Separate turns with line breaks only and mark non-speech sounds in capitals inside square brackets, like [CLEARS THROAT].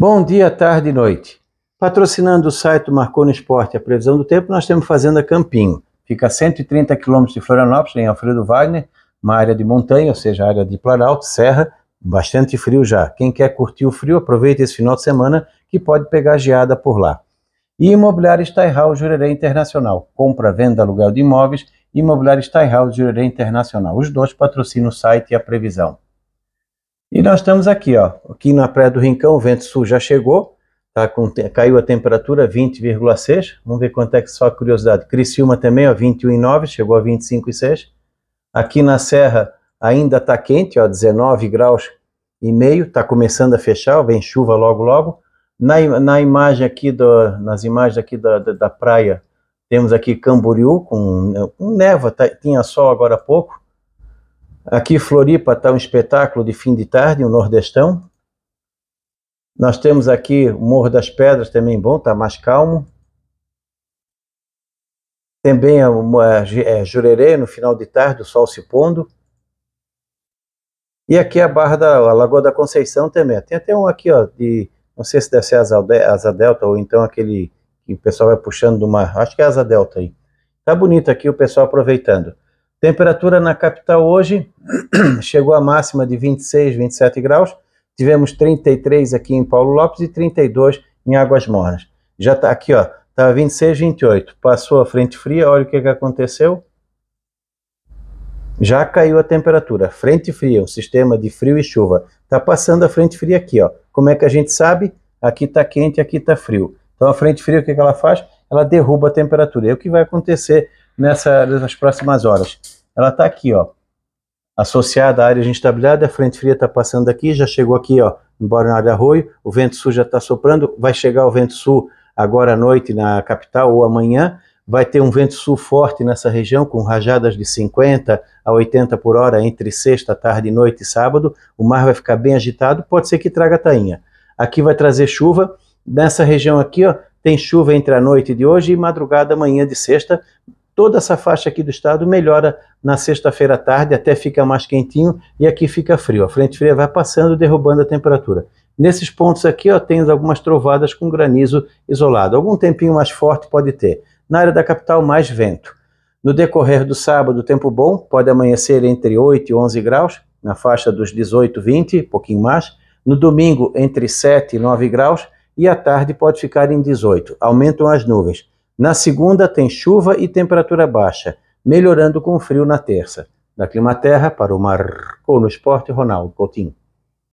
Bom dia, tarde e noite. Patrocinando o site Marcou Marconi Esporte a previsão do tempo, nós temos Fazenda Campinho. Fica a 130 quilômetros de Florianópolis, em Alfredo Wagner, uma área de montanha, ou seja, área de planalto, serra, bastante frio já. Quem quer curtir o frio, aproveita esse final de semana que pode pegar geada por lá. E Imobiliária Steinhaus Jurerê Internacional. Compra, venda, aluguel de imóveis. Imobiliária Steinhaus Jurerê Internacional. Os dois patrocinam o site e a previsão. E nós estamos aqui, ó, aqui na Praia do Rincão, o vento sul já chegou, tá com, caiu a temperatura 20,6, vamos ver quanto é que só a curiosidade. Criciúma também, ó, 21,9, chegou a 25,6. Aqui na Serra ainda está quente, ó, 19 graus e meio, está começando a fechar, vem chuva logo logo. Na, na imagem aqui, do, nas imagens aqui da, da, da praia, temos aqui Camboriú com, neva. Né, tá, tinha sol agora há pouco, Aqui em Floripa está um espetáculo de fim de tarde, o um Nordestão. Nós temos aqui o Morro das Pedras, também bom, está mais calmo. Também é, uma, é, é Jurerê, no final de tarde, o sol se pondo. E aqui é a Barra da a Lagoa da Conceição também. Tem até um aqui, ó, de, não sei se deve ser asa, asa delta ou então aquele que o pessoal vai puxando do mar. acho que é asa delta aí. Tá bonito aqui o pessoal aproveitando. Temperatura na capital hoje [CLEARS THROAT] chegou à máxima de 26, 27 graus. Tivemos 33 aqui em Paulo Lopes e 32 em Águas Mornas. Já está aqui, ó, tá 26, 28. Passou a frente fria, olha o que, que aconteceu. Já caiu a temperatura. Frente fria, um sistema de frio e chuva. Está passando a frente fria aqui, ó. Como é que a gente sabe? Aqui está quente, aqui está frio. Então a frente fria, o que, que ela faz? Ela derruba a temperatura. E o que vai acontecer nessa, nas próximas horas. Ela está aqui, ó, associada à área de instabilidade, a frente fria está passando aqui já chegou aqui, ó, embora na área de arroio, o vento sul já está soprando, vai chegar o vento sul agora à noite na capital ou amanhã, vai ter um vento sul forte nessa região, com rajadas de 50 a 80 por hora entre sexta, tarde, noite e sábado. O mar vai ficar bem agitado, pode ser que traga tainha. Aqui vai trazer chuva. Nessa região aqui, ó, tem chuva entre a noite de hoje e madrugada amanhã de sexta, toda essa faixa aqui do estado melhora na sexta-feira à tarde, até fica mais quentinho e aqui fica frio. A frente fria vai passando, derrubando a temperatura. Nesses pontos aqui, ó, tenho algumas trovadas com granizo isolado. Algum tempinho mais forte pode ter. Na área da capital, mais vento. No decorrer do sábado, tempo bom, pode amanhecer entre 8 e 11 graus, na faixa dos 18, 20, pouquinho mais. No domingo, entre 7 e 9 graus, e à tarde pode ficar em 18. Aumentam as nuvens. Na segunda, tem chuva e temperatura baixa, melhorando com frio na terça. Da Climaterra para o Mar ou no Esporte, Ronaldo Coutinho.